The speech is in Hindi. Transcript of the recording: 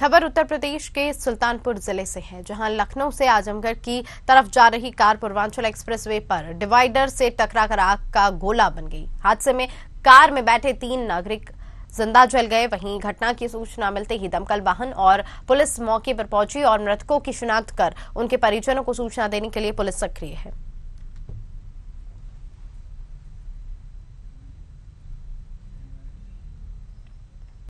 खबर उत्तर प्रदेश के सुल्तानपुर जिले से है जहां लखनऊ से आजमगढ़ की तरफ जा रही कार पूर्वांचल एक्सप्रेसवे पर डिवाइडर से टकराकर आग का गोला बन गई हादसे में कार में बैठे तीन नागरिक जिंदा जल गए वहीं घटना की सूचना मिलते ही दमकल वाहन और पुलिस मौके पर पहुंची और मृतकों की शिनाख्त कर उनके परिजनों को सूचना देने के लिए पुलिस सक्रिय है